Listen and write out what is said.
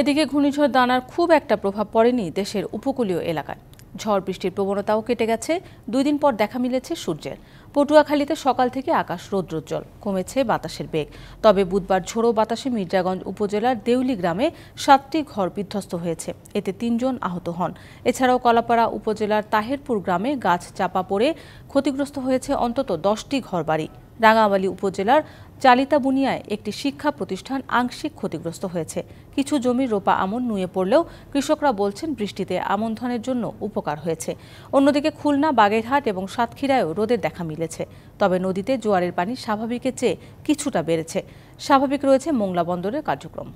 এদিকে ঘূর্ণিঝড় দানার খুব একটা প্রভাব পড়েনি দেশের উপকূলীয় এলাকায় ঝড় বৃষ্টির প্রবণতাও কেটে গেছে দুই দিন পর দেখা মিলেছে সূর্যের পটুয়াখালীতে সকাল থেকে আকাশ রৌদ্রোজ্জ্বল কমেছে বাতাসের বেগ তবে বুধবার ঝোড়ো বাতাসে মির্জাগঞ্জ উপজেলার দেউলি গ্রামে সাতটি ঘর বিধ্বস্ত হয়েছে এতে তিনজন আহত হন এছাড়াও কলাপাড়া উপজেলার তাহেরপুর গ্রামে গাছ চাপা পড়ে ক্ষতিগ্রস্ত হয়েছে অন্তত দশটি ঘরবাড়ি রাঙাবালি উপজেলার চালিতাবুনিয়ায় একটি শিক্ষা প্রতিষ্ঠান আংশিক ক্ষতিগ্রস্ত হয়েছে কিছু জমির রোপা আমন নুয়ে পড়লেও কৃষকরা বলছেন বৃষ্টিতে আমন ধনের জন্য উপকার হয়েছে অন্যদিকে খুলনা বাগেরহাট এবং সাতক্ষীরায়ও রোদের দেখা মিলেছে তবে নদীতে জোয়ারের পানি স্বাভাবিকের চেয়ে কিছুটা বেড়েছে স্বাভাবিক রয়েছে মোংলা বন্দরের কার্যক্রম